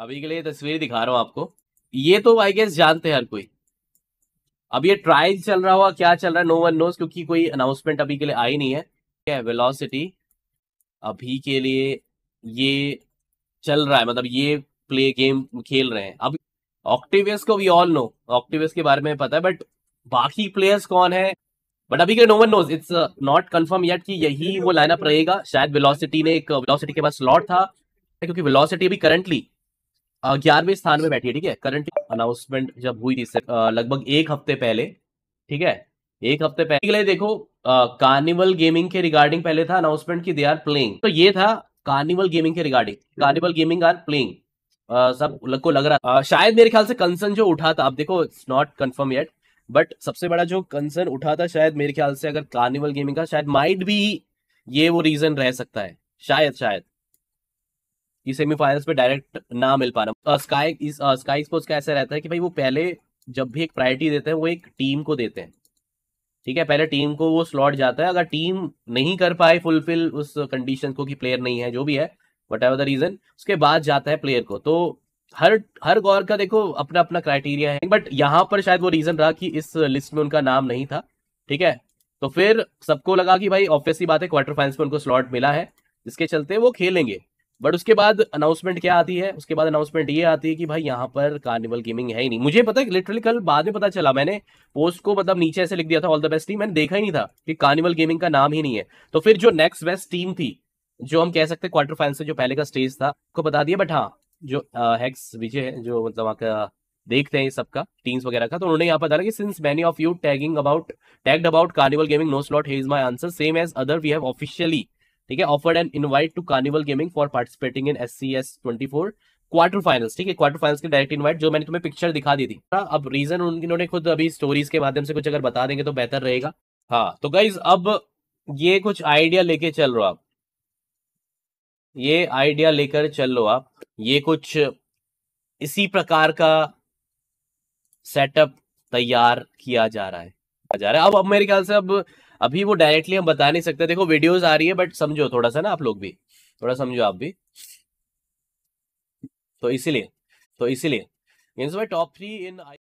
अभी के लिए तस्वीर दिखा रहा हूं आपको ये तो आई गेस जानते हैं हर कोई अब ये ट्रायल चल रहा हुआ क्या चल रहा है नो वन नोज क्योंकि कोई अनाउंसमेंट अभी के लिए आई नहीं है क्या वेलोसिटी अभी के लिए ये चल रहा है मतलब ये प्ले गेम खेल रहे हैं अब ऑक्टिवियस को वी ऑल नो ऑक्टिवियस के बारे में पता है बट बाकी प्लेयर्स कौन है बट अभी के no one knows it's not confirm yet कि यही वो लाइनअप रहेगा शायद वेलोसिटी ने एक वेलोसिटी के पास स्लॉट था क्योंकि वेलोसिटी अभी करंटली ग्यारहवें स्थान में बैठी है ठीक है करंट अनाउंसमेंट जब हुई थी लगभग एक हफ्ते पहले ठीक है एक हफ्ते पहले देखो कार्निवल गेमिंग के रिगार्डिंग पहले था अनाउंसमेंट की दे आर प्लेइंग तो ये था कार्निवल गेमिंग के regarding Carnival gaming are playing सब लग को लग रहा आ, शायद मेरे ख्याल से कंसर्न जो उठा था आप देखो it's not confirm yet but सबसे बड़ा जो कंसर्न उठा था शायद मेरे ख्याल से अगर कार्निवल गेमिंग का शायद माइट भी ये वो रीजन रह सकता है शायद शायद कि सेमीफाइनल्स पे डायरेक्ट ना मिल पा रहा स्काई इस स्काई स्पोर्ट्स का ऐसा रहता है कि भाई वो पहले जब भी एक प्रायोरिटी देते हैं वो एक टीम को देते हैं ठीक है पहले टीम को वो स्लॉट जाता है अगर टीम नहीं कर पाए फुलफिल उस कंडीशन को कि प्लेयर नहीं है जो भी है वट एवर द रीजन उसके बाद जाता है प्लेयर को तो हर हर गौर का देखो अपना अपना क्राइटेरिया है बट यहाँ पर शायद वो रीजन रहा कि इस लिस्ट में उनका नाम नहीं था ठीक है तो फिर सबको लगा कि भाई ऑब्वियसली बात है क्वार्टर फाइनल्स में उनको स्लॉट मिला है जिसके चलते वो खेलेंगे बट उसके बाद अनाउंसमेंट क्या आती है उसके बाद अनाउंसमेंट ये आती है कि भाई यहाँ पर कार्निवल गेमिंग है ही नहीं मुझे पता है लिटरली कल बाद में पता चला मैंने पोस्ट को मतलब नीचे ऐसे लिख दिया था ऑल द बेस्ट टीम मैंने देखा ही नहीं था कि कार्निवल गेमिंग का नाम ही नहीं है तो फिर जो नेक्स्ट बेस्ट टीम थी जो हम कह सकते क्वार्टर फाइनल से जो पहले का स्टेज था उसको बता दिया बट हाँ जो हैक्स विजय है जो मतलब वहाँ का देखते हैं सबका टीम्स वगैरह का तो उन्होंने यहाँ पर कि since many of you tagging about tagged about Carnival gaming no slot is my answer same as other we have officially ठीक है offered and invite to Carnival gaming for participating in S C S twenty four quarter finals ठीक है quarter finals के direct invite जो मैंने तुम्हें picture दिखा दी थी अब रीजन उन्होंने खुद अभी स्टोरीज के माध्यम से कुछ अगर बता देंगे तो बेहतर रहेगा हाँ तो गाइज अब ये कुछ आइडिया लेके चल रहा आप ये आइडिया लेकर चल लो आप ये कुछ इसी प्रकार का सेटअप तैयार किया जा रहा है जा रहा है अब अब मेरे ख्याल से अब अभी वो डायरेक्टली हम बता नहीं सकते देखो वीडियोज आ रही है बट समझो थोड़ा सा ना आप लोग भी थोड़ा समझो आप भी तो इसीलिए तो इसीलिए टॉप थ्री इन